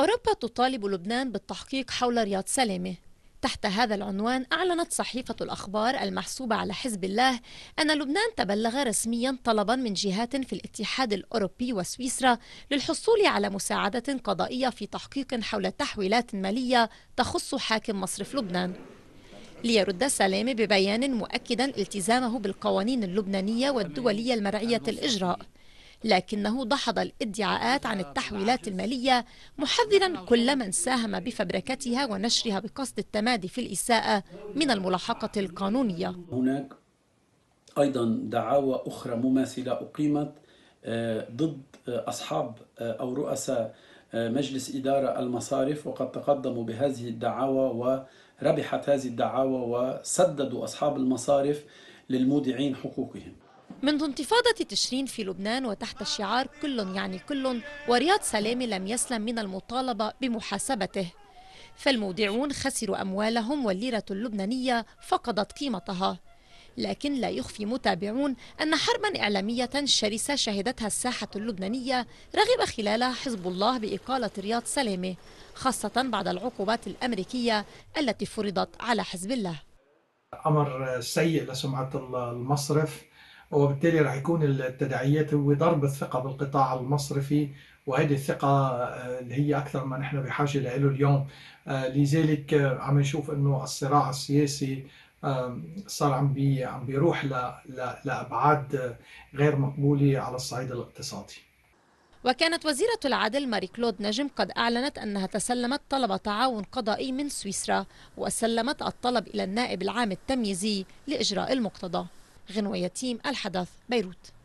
أوروبا تطالب لبنان بالتحقيق حول رياض سلامة تحت هذا العنوان أعلنت صحيفة الأخبار المحسوبة على حزب الله أن لبنان تبلغ رسميا طلبا من جهات في الاتحاد الأوروبي وسويسرا للحصول على مساعدة قضائية في تحقيق حول تحويلات مالية تخص حاكم مصرف لبنان ليرد سلامة ببيان مؤكدا التزامه بالقوانين اللبنانية والدولية المرعية الإجراء لكنه دحض الادعاءات عن التحويلات المالية محذرا كل من ساهم بفبركتها ونشرها بقصد التمادي في الإساءة من الملاحقة القانونية هناك أيضا دعاوى أخرى مماثلة أقيمت آه، ضد آه، أصحاب آه، أو رؤساء مجلس إدارة المصارف وقد تقدموا بهذه الدعاوى وربحت هذه الدعاوى وسددوا أصحاب المصارف للمودعين حقوقهم منذ انتفاضة تشرين في لبنان وتحت شعار كل يعني كل ورياض سلامة لم يسلم من المطالبة بمحاسبته فالمودعون خسروا أموالهم والليرة اللبنانية فقدت قيمتها لكن لا يخفي متابعون أن حربا إعلامية شرسة شهدتها الساحة اللبنانية رغب خلالها حزب الله بإقالة رياض سلامة خاصة بعد العقوبات الأمريكية التي فرضت على حزب الله أمر سيء لسمعة المصرف وبالتالي راح يكون التداعيات هو ضرب الثقة بالقطاع المصرفي وهذه الثقة آه، اللي هي أكثر ما نحن بحاجة له اليوم آه، لذلك آه، عم نشوف أنه الصراع السياسي صار عم بي عم بيروح لأبعاد غير مقبولة على الصعيد الاقتصادي وكانت وزيرة العدل ماري كلود نجم قد أعلنت أنها تسلمت طلب تعاون قضائي من سويسرا وسلمت الطلب إلى النائب العام التمييزي لإجراء المقتضى غنوة يتيم الحدث بيروت